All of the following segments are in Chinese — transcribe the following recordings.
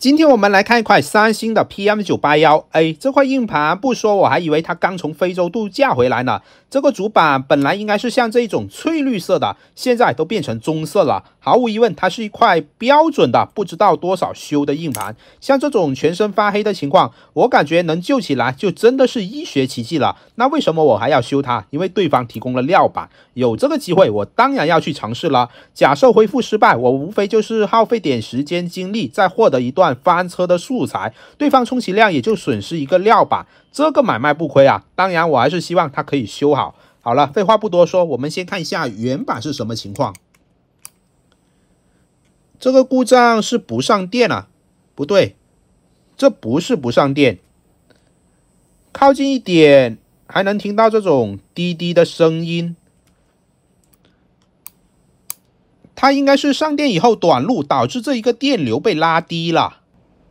今天我们来看一块三星的 PM 九八幺 A 这块硬盘，不说我还以为它刚从非洲度假回来呢。这个主板本来应该是像这种翠绿色的，现在都变成棕色了。毫无疑问，它是一块标准的不知道多少修的硬盘。像这种全身发黑的情况，我感觉能救起来就真的是医学奇迹了。那为什么我还要修它？因为对方提供了料板，有这个机会，我当然要去尝试了。假设恢复失败，我无非就是耗费点时间精力，再获得一段翻车的素材。对方充其量也就损失一个料板。这个买卖不亏啊！当然，我还是希望它可以修好。好了，废话不多说，我们先看一下原版是什么情况。这个故障是不上电啊？不对，这不是不上电。靠近一点，还能听到这种滴滴的声音。它应该是上电以后短路，导致这一个电流被拉低了。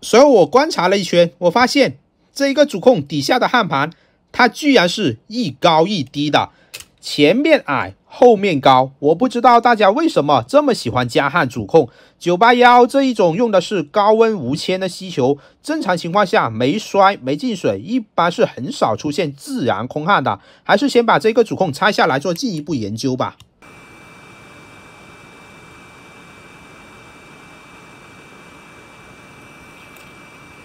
所以我观察了一圈，我发现。这一个主控底下的焊盘，它居然是一高一低的，前面矮，后面高。我不知道大家为什么这么喜欢加焊主控九八幺这一种，用的是高温无铅的锡球。正常情况下没摔没进水，一般是很少出现自然空焊的。还是先把这个主控拆下来做进一步研究吧。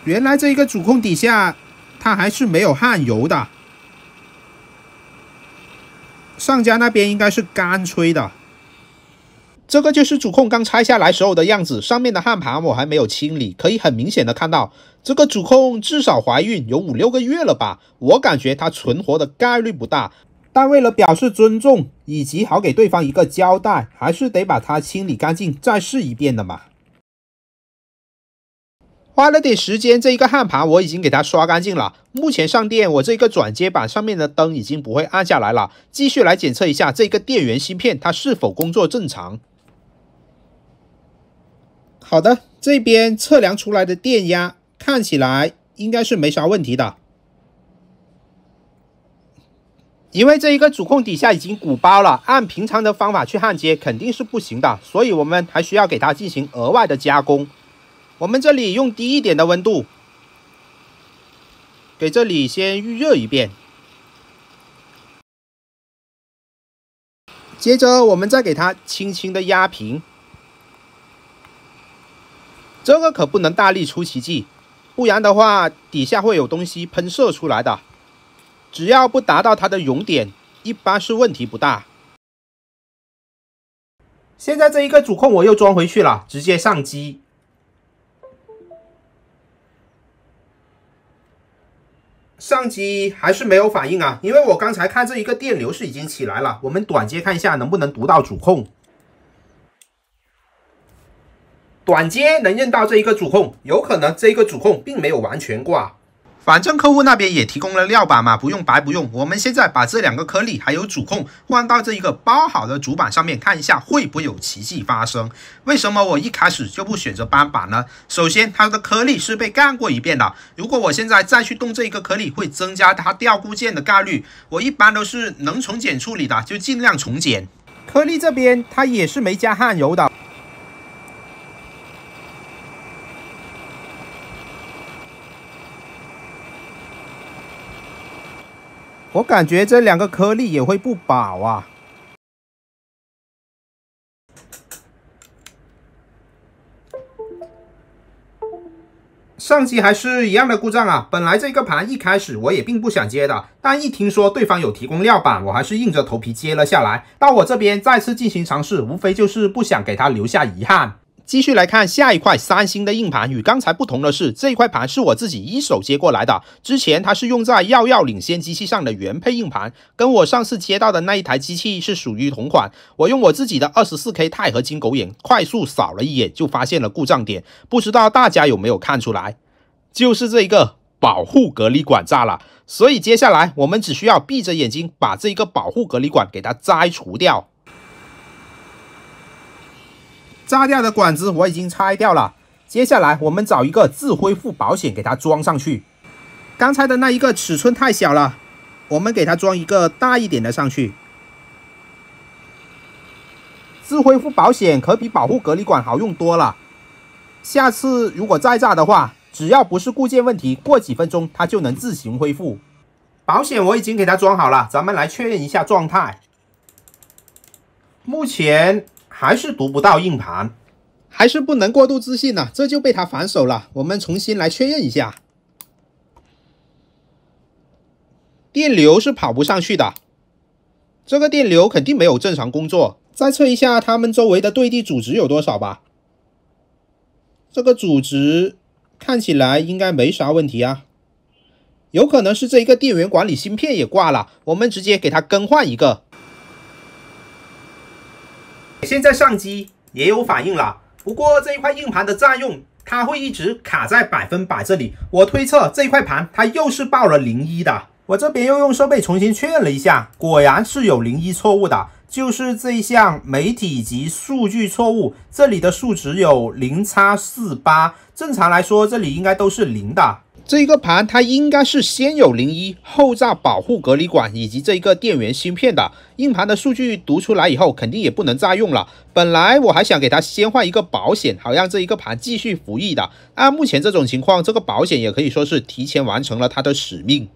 原来这一个主控底下，它还是没有焊油的。上家那边应该是干吹的。这个就是主控刚拆下来时候的样子，上面的焊盘我还没有清理，可以很明显的看到，这个主控至少怀孕有五六个月了吧？我感觉它存活的概率不大，但为了表示尊重，以及好给对方一个交代，还是得把它清理干净再试一遍的嘛。花了点时间，这一个焊盘我已经给它刷干净了。目前上电，我这个转接板上面的灯已经不会暗下来了。继续来检测一下这个电源芯片，它是否工作正常？好的，这边测量出来的电压看起来应该是没啥问题的。因为这一个主控底下已经鼓包了，按平常的方法去焊接肯定是不行的，所以我们还需要给它进行额外的加工。我们这里用低一点的温度，给这里先预热一遍。接着我们再给它轻轻的压平，这个可不能大力出奇迹，不然的话底下会有东西喷射出来的。只要不达到它的熔点，一般是问题不大。现在这一个主控我又装回去了，直接上机。上机还是没有反应啊，因为我刚才看这一个电流是已经起来了，我们短接看一下能不能读到主控。短接能认到这一个主控，有可能这一个主控并没有完全挂。反正客户那边也提供了料板嘛，不用白不用。我们现在把这两个颗粒还有主控换到这一个包好的主板上面，看一下会不会有奇迹发生。为什么我一开始就不选择扳板呢？首先它的颗粒是被干过一遍的，如果我现在再去动这一个颗粒，会增加它掉固件的概率。我一般都是能重检处理的就尽量重检。颗粒这边它也是没加焊油的。我感觉这两个颗粒也会不保啊！上机还是一样的故障啊！本来这个盘一开始我也并不想接的，但一听说对方有提供料板，我还是硬着头皮接了下来。到我这边再次进行尝试，无非就是不想给他留下遗憾。继续来看下一块三星的硬盘，与刚才不同的是，这一块盘是我自己一手接过来的。之前它是用在耀耀领先机器上的原配硬盘，跟我上次接到的那一台机器是属于同款。我用我自己的二十四 K 钛合金狗眼快速扫了一眼，就发现了故障点。不知道大家有没有看出来？就是这一个保护隔离管炸了。所以接下来我们只需要闭着眼睛把这个保护隔离管给它摘除掉。炸掉的管子我已经拆掉了，接下来我们找一个自恢复保险给它装上去。刚才的那一个尺寸太小了，我们给它装一个大一点的上去。自恢复保险可比保护隔离管好用多了，下次如果再炸的话，只要不是固件问题，过几分钟它就能自行恢复。保险我已经给它装好了，咱们来确认一下状态。目前。还是读不到硬盘，还是不能过度自信呢，这就被他反手了。我们重新来确认一下，电流是跑不上去的，这个电流肯定没有正常工作。再测一下他们周围的对地阻值有多少吧，这个阻值看起来应该没啥问题啊，有可能是这一个电源管理芯片也挂了，我们直接给它更换一个。现在上机也有反应了，不过这一块硬盘的占用，它会一直卡在百分百这里。我推测这一块盘它又是报了零一的。我这边又用设备重新确认了一下，果然是有零一错误的，就是这一项媒体及数据错误，这里的数值有零叉四八，正常来说这里应该都是零的。这一个盘，它应该是先有零一，后炸保护隔离管以及这一个电源芯片的硬盘的数据读出来以后，肯定也不能再用了。本来我还想给它先换一个保险，好让这一个盘继续服役的。按目前这种情况，这个保险也可以说是提前完成了它的使命。